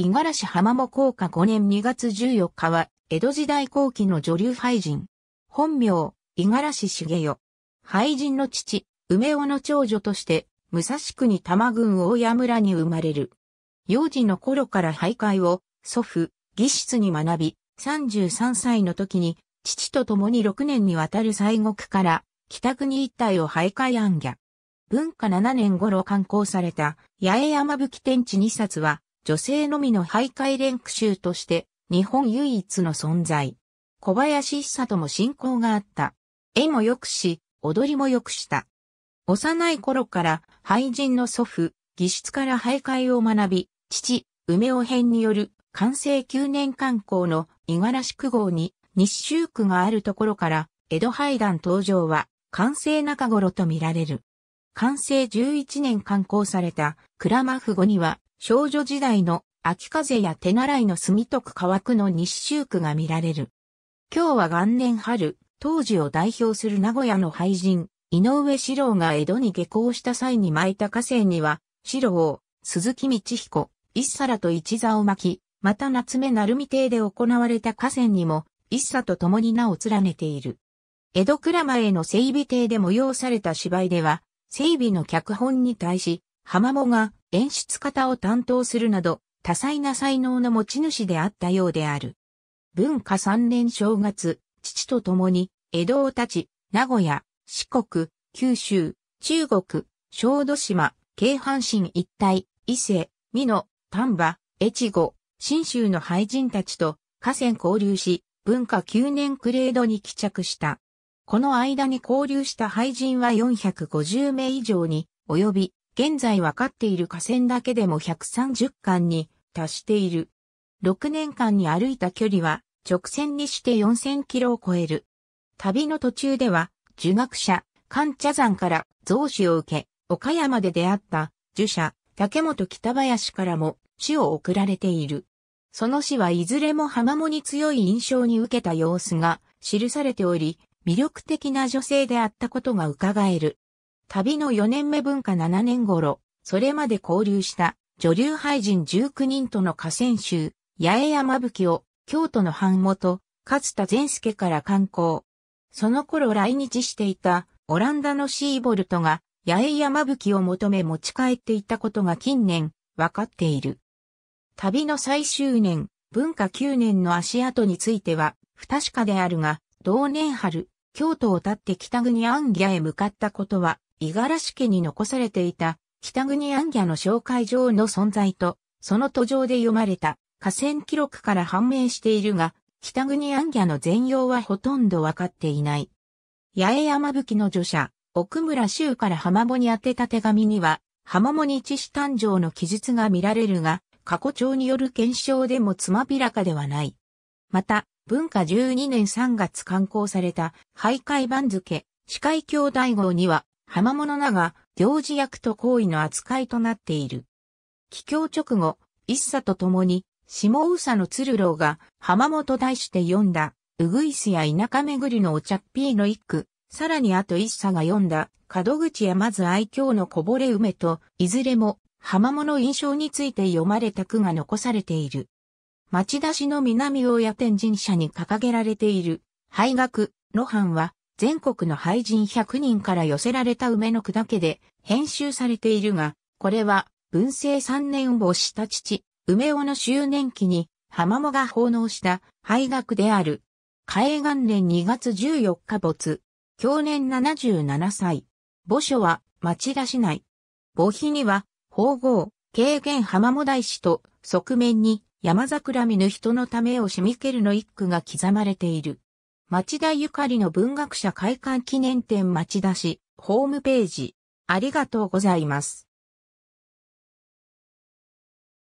五十嵐浜も降下5年2月14日は、江戸時代後期の女流俳人。本名、五十嵐茂代。俳人の父、梅尾の長女として、武蔵国多摩郡大谷村に生まれる。幼児の頃から徘徊を、祖父、義室に学び、33歳の時に、父と共に6年にわたる西国から、北国一帯を徘徊暗夜。文化7年頃刊行された、八重山吹天地2冊は、女性のみの徘徊連区集として日本唯一の存在。小林久とも親交があった。絵もよくし、踊りもよくした。幼い頃から俳人の祖父、義室から徘徊を学び、父、梅尾編による完成9年観光の五十嵐区号に日州区があるところから江戸廃団登場は完成中頃と見られる。完成11年観光された倉幕後には少女時代の秋風や手習いの住徳乾区の西周区が見られる。今日は元年春、当時を代表する名古屋の俳人、井上四郎が江戸に下校した際に巻いた河川には、四郎、鈴木道彦、一皿と一座を巻き、また夏目鳴海邸で行われた河川にも、一茶と共に名を連ねている。江戸倉前の整備亭で催された芝居では、整備の脚本に対し、浜もが演出方を担当するなど、多彩な才能の持ち主であったようである。文化三年正月、父と共に、江戸を立ち、名古屋、四国、九州、中国、小豆島、京阪神一帯、伊勢、美濃、丹波、越後、新州の俳人たちと河川交流し、文化9年クレードに帰着した。この間に交流した俳人は450名以上に及び、現在分かっている河川だけでも130巻に達している。6年間に歩いた距離は直線にして4000キロを超える。旅の途中では、儒学者、関茶山から増資を受け、岡山で出会った、儒者、竹本北林からも、死を送られている。その死はいずれも浜もに強い印象に受けた様子が記されており、魅力的な女性であったことが伺える。旅の4年目文化7年頃、それまで交流した女流俳人19人との河川集、八重山吹を京都の藩元、勝田善介から観光。その頃来日していたオランダのシーボルトが八重山吹を求め持ち帰っていたことが近年分かっている。旅の最終年、文化9年の足跡については不確かであるが、同年春、京都を立って北国アンギャへ向かったことは五十嵐家に残されていた北国アンギャの紹介状の存在と、その途上で読まれた河川記録から判明しているが、北国アンギャの全容はほとんどわかっていない。八重山吹の著者、奥村修から浜母に宛てた手紙には、浜母に知子誕生の記述が見られるが、過去帳による検証でもつまびらかではない。また、文化12年3月刊行された、徘徊番付、司会兄弟号には、浜物名が行事役と行為の扱いとなっている。帰郷直後、一茶と共に、下宇佐の鶴郎が浜本大師で読んだ、うぐいすや田舎巡りのお茶っぴーの一句、さらにあと一茶が読んだ、門口やまず愛嬌のこぼれ梅と、いずれも浜物印象について読まれた句が残されている。町田市の南大谷天神社に掲げられている、廃学、露伴は、全国の俳人100人から寄せられた梅の句だけで編集されているが、これは文政3年をした父、梅尾の周年期に浜茂が奉納した廃学である。海元年2月14日没、去年77歳。墓所は町田市内。墓碑には、法号、軽減浜茂大師と側面に山桜見ぬ人のためをしみけるの一句が刻まれている。町田ゆかりの文学者会館記念展町田市、ホームページ。ありがとうございます。